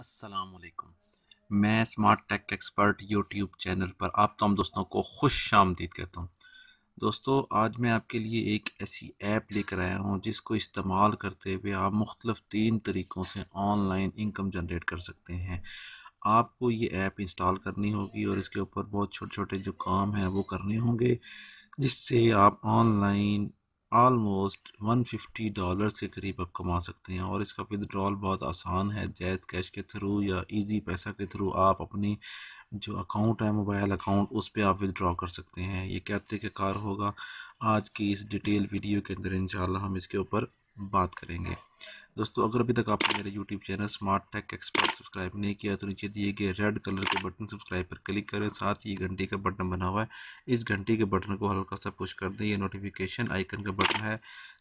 असलकुम मैं smart tech expert YouTube channel पर आप तमाम दोस्तों को खुश आमदीद कहता हूँ दोस्तों आज मैं आपके लिए एक ऐसी ऐप लेकर आया हूँ जिसको इस्तेमाल करते हुए आप मुख्तलिफ़ तीन तरीक़ों से ऑनलाइन इनकम जनरेट कर सकते हैं आपको ये ऐप इंस्टॉल करनी होगी और इसके ऊपर बहुत छोटे छोटे जो काम हैं वो करने होंगे जिससे आप ऑनलाइन आलमोस्ट 150 डॉलर के करीब आप कमा सकते हैं और इसका विदड्रॉल बहुत आसान है जैज़ कैश के थ्रू या इजी पैसा के थ्रू आप अपनी जो अकाउंट है मोबाइल अकाउंट उस पर आप विदड्रॉ कर सकते हैं ये क्या कार होगा आज की इस डिटेल वीडियो के अंदर इन हम इसके ऊपर बात करेंगे दोस्तों अगर अभी तक आपने मेरे YouTube channel smart tech expert subscribe नहीं किया तो नीचे दिए गए रेड कलर के बटन सब्सक्राइब पर क्लिक करें साथ ही घंटी का बटन बना हुआ है इस घंटी के बटन को हल्का सा पुश कर दें ये नोटिफिकेशन आइकन का बटन है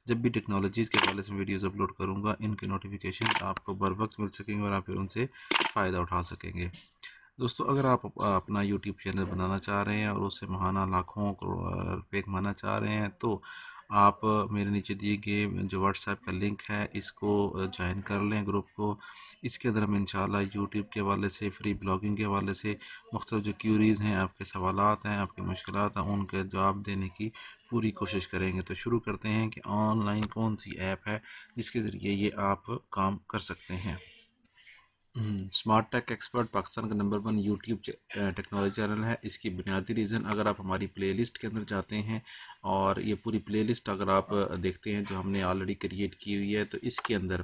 जब भी टेक्नोलॉजीज़ के हवाले से वीडियोज़ अपलोड करूँगा इनके नोटिफिकेशन आपको बर वक्त मिल सकेंगे और आप फिर उनसे फ़ायदा उठा सकेंगे दोस्तों अगर आप अपना यूट्यूब चैनल बनाना चाह रहे हैं और उससे महाना लाखों करोड़ रुपये कमाना चाह रहे हैं तो आप मेरे नीचे दिए गए जो व्हाट्सएप का लिंक है इसको ज्वाइन कर लें ग्रुप को इसके अंदर हम इन यूट्यूब के वाले से फ्री ब्लॉगिंग के वाले से मुख्तलिफ जो क्यूरीज़ हैं आपके सवाल हैं आपकी मुश्किल हैं उनके जवाब देने की पूरी कोशिश करेंगे तो शुरू करते हैं कि ऑनलाइन कौन सी ऐप है जिसके ज़रिए ये आप काम कर सकते हैं स्मार्ट टेक एक्सपर्ट पाकिस्तान का number one YouTube technology channel है इसकी बुनियादी रीज़न अगर आप हमारी प्लेलिस्ट के अंदर जाते हैं और ये पूरी प्लेलिस्ट अगर आप देखते हैं जो हमने ऑलरेडी क्रिएट की हुई है तो इसके अंदर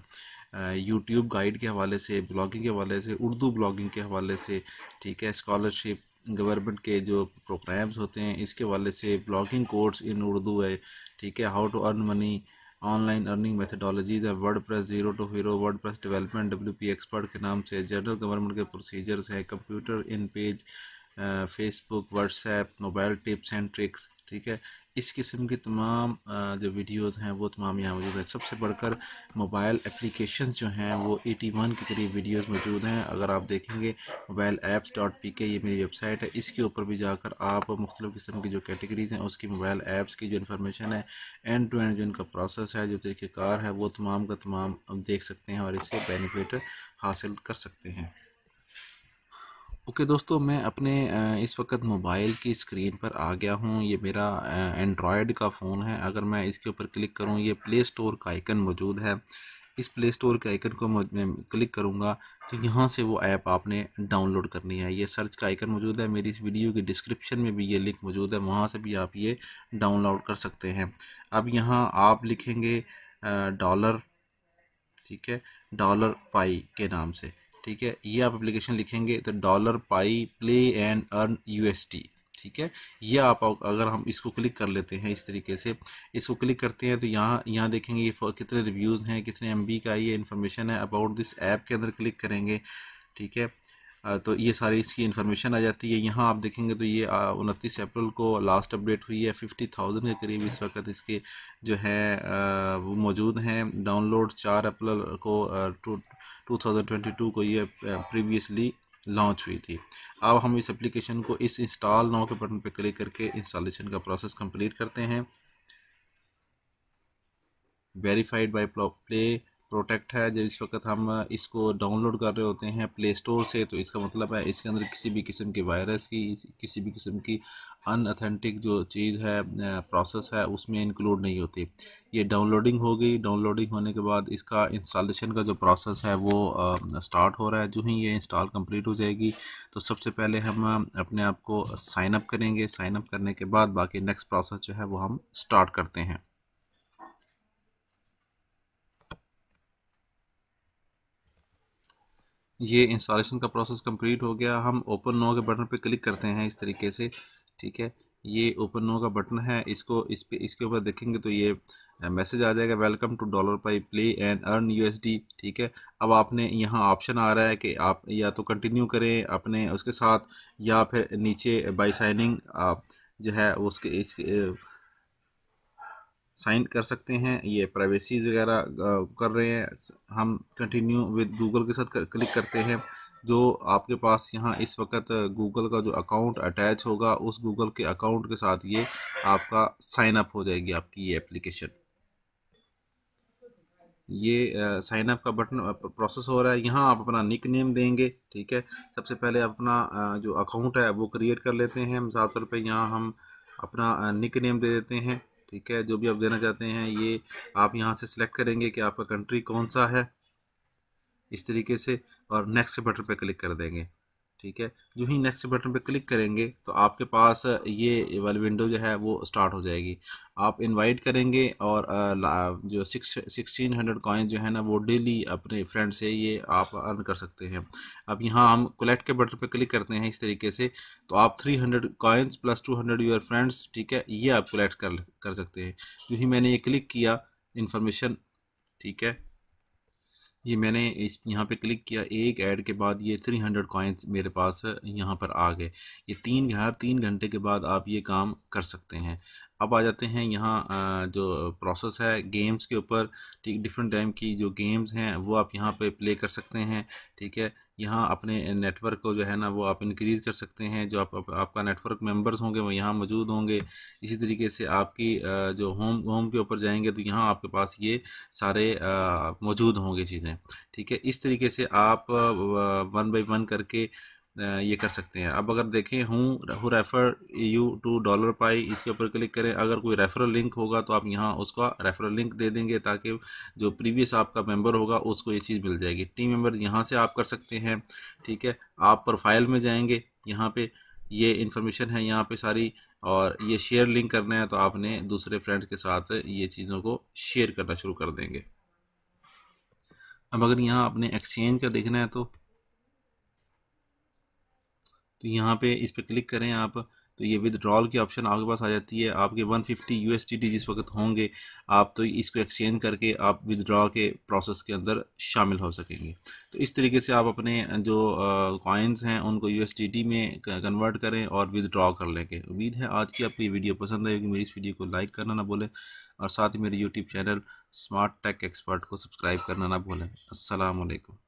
यूट्यूब गाइड के हवाले से ब्लॉगिंग के हवाले से उर्दू ब्लॉगिंग के हवाले से ठीक है स्कॉलरशिप गवर्नमेंट के जो प्रोग्राम्स होते हैं इसके वाले से ब्लॉगिंग कोर्स इन उर्दू है ठीक है how to earn money online earning methodologies है press zero to hero press development W P expert के नाम से जनरल गवर्नमेंट के प्रोसीजर्स हैं computer InPage Facebook WhatsApp mobile tips and tricks ठीक है इस किस्म की तमाम जो वीडियोस हैं वो तमाम यहाँ मौजूद हैं सबसे बढ़कर मोबाइल एप्लीकेशन जो हैं वो 81 के करीब वीडियोस मौजूद हैं अगर आप देखेंगे मोबाइल ऐप्स डॉट पी के ये मेरी वेबसाइट है इसके ऊपर भी जाकर आप मुख्तलिफ़ किस्म की जो कैटेगरीज़ हैं उसकी मोबाइल ऐप्स की जो इन्फॉर्मेशन है एंड टू एंड जो इनका प्रोसेस है जो तरीक़ेकार है वो तमाम का तमाम देख सकते हैं और इससे बेनिफिट हासिल कर सकते हैं ओके okay, दोस्तों मैं अपने इस वक्त मोबाइल की स्क्रीन पर आ गया हूँ ये मेरा एंड्रॉयड का फ़ोन है अगर मैं इसके ऊपर क्लिक करूँ ये प्ले स्टोर का आइकन मौजूद है इस प्ले स्टोर के आइकन को मैं क्लिक करूँगा तो यहाँ से वो ऐप आपने डाउनलोड करनी है ये सर्च का आइकन मौजूद है मेरी इस वीडियो की डिस्क्रिप्शन में भी ये लिंक मौजूद है वहाँ से भी आप ये डाउनलोड कर सकते हैं अब यहाँ आप लिखेंगे डॉलर ठीक है डॉलर पाई के नाम से ठीक है ये आप एप्लीकेशन लिखेंगे तो dollar pi play and earn you ठीक है ये आप अगर हम इसको क्लिक कर लेते हैं इस तरीके से इसको क्लिक करते हैं तो यहाँ यहाँ देखेंगे ये कितने रिव्यूज़ हैं कितने एम का ये इन्फॉर्मेशन है अबाउट दिस ऐप के अंदर क्लिक करेंगे ठीक है तो ये सारी इसकी इन्फॉर्मेशन आ जाती है यहाँ आप देखेंगे तो ये उनतीस अप्रैल को लास्ट अपडेट हुई है फिफ्टी थाउजेंड के करीब इस वक्त इसके जो हैं वो मौजूद हैं डाउनलोड चार अप्रैल को टू टू को ये प्रीवियसली लॉन्च हुई थी अब हम इस एप्लीकेशन को इस इंस्टॉल नाउ के बटन पर क्लिक करके इंस्टॉलेशन का प्रोसेस कंप्लीट करते हैं वेरीफाइड बाई प्ले प्रोटेक्ट है जब इस वक्त हम इसको डाउनलोड कर रहे होते हैं प्ले स्टोर से तो इसका मतलब है इसके अंदर किसी भी किस्म के वायरस की किसी भी किस्म की अनऑथेंटिक जो चीज़ है प्रोसेस है उसमें इंक्लूड नहीं होती ये डाउनलोडिंग हो गई डाउनलोडिंग होने के बाद इसका इंस्टॉलेशन का जो प्रोसेस है वो स्टार्ट हो रहा है जो ही ये इंस्टॉल कंप्लीट हो जाएगी तो सबसे पहले हम अपने आप को साइनअप करेंगे साइनअप करने के बाद बाकी नेक्स्ट प्रोसेस जो है वो हम स्टार्ट करते हैं ये इंस्टॉलेशन का प्रोसेस कंप्लीट हो गया हम ओपन नो के बटन पे क्लिक करते हैं इस तरीके से ठीक है ये ओपन नो का बटन है इसको इस पे इसके ऊपर देखेंगे तो ये मैसेज आ जाएगा welcome to dollar pi play and earn USD ठीक है अब आपने यहाँ ऑप्शन आ रहा है कि आप या तो कंटिन्यू करें अपने उसके साथ या फिर नीचे बाई साइनिंग आप जो है उसके इस साइन कर सकते हैं ये प्राइवेसीज वगैरह कर रहे हैं हम कंटिन्यू विद गूगल के साथ क्लिक करते हैं जो आपके पास यहाँ इस वक्त गूगल का जो अकाउंट अटैच होगा उस गूगल के अकाउंट के साथ ये आपका साइन अप हो जाएगी आपकी ये एप्लीकेशन ये साइन अप का बटन प्रोसेस हो रहा है यहाँ आप अपना निक नेम देंगे ठीक है सबसे पहले अपना जो अकाउंट है वो क्रिएट कर लेते हैं मिसाल तौर पर यहाँ हम अपना निक नेम दे देते हैं ठीक है जो भी आप देना चाहते हैं ये आप यहाँ से सिलेक्ट करेंगे कि आपका कंट्री कौन सा है इस तरीके से और नेक्स्ट बटन पर क्लिक कर देंगे ठीक है जो ही नेक्स्ट बटन पर क्लिक करेंगे तो आपके पास ये वाली विंडो जो है वो स्टार्ट हो जाएगी आप इनवाइट करेंगे और जो सिक्स सिक्सटीन हंड्रेड कॉइन जो है ना वो डेली अपने फ्रेंड से ये आप अर्न कर सकते हैं अब यहाँ हम कलेक्ट के बटन पे क्लिक करते हैं इस तरीके से तो आप three hundred coins plus two hundred your friends ठीक है ये आप कलेक्ट कर कर सकते हैं जो ही मैंने ये क्लिक किया इन्फॉर्मेशन ठीक है ये मैंने इस यहाँ पे क्लिक किया एक ऐड के बाद ये थ्री हंड्रेड कॉइन्स मेरे पास यहाँ पर आ गए ये तीन हर तीन घंटे के बाद आप ये काम कर सकते हैं अब आ जाते हैं यहाँ जो प्रोसेस है गेम्स के ऊपर ठीक डिफरेंट टाइम की जो गेम्स हैं वो आप यहाँ पे प्ले कर सकते हैं ठीक है यहाँ अपने नेटवर्क को जो है ना वो आप इंक्रीज़ कर सकते हैं जो आप, आप आपका नेटवर्क मेंबर्स होंगे वो यहाँ मौजूद होंगे इसी तरीके से आपकी जो होम होम के ऊपर जाएंगे तो यहाँ आपके पास ये सारे मौजूद होंगे चीज़ें ठीक है इस तरीके से आप वन बाई वन करके ये कर सकते हैं अब अगर देखें हूँ who refer you to dollar pi इसके ऊपर क्लिक करें अगर कोई रेफरल लिंक होगा तो आप यहाँ उसका रेफरल लिंक दे देंगे ताकि जो प्रीवियस आपका मेंबर होगा उसको ये चीज़ मिल जाएगी टीम मेंबर यहाँ से आप कर सकते हैं ठीक है आप प्रोफाइल में जाएंगे यहाँ पे ये इन्फॉर्मेशन है यहाँ पे सारी और ये शेयर लिंक करना है तो आपने दूसरे फ्रेंड के साथ ये चीज़ों को शेयर करना शुरू कर देंगे अब अगर यहाँ आपने एक्सचेंज का देखना है तो तो यहाँ पे इस पर क्लिक करें आप तो ये विदड्रॉल की ऑप्शन आपके पास आ जाती है आपके 150 फिफ्टी यूएसडीटी जिस वक्त होंगे आप तो इसको एक्सचेंज करके आप विदड्रॉ के प्रोसेस के अंदर शामिल हो सकेंगे तो इस तरीके से आप अपने जो कॉइन्स हैं उनको यू में कन्वर्ट करें और विदड्रॉ कर लेंगे उम्मीद है आज की आपको ये वीडियो पसंद आएगी मेरी इस वीडियो को लाइक करना ना भूलें और साथ ही मेरे YouTube channel smart tech expert को सब्सक्राइब करना ना भूलें असलकम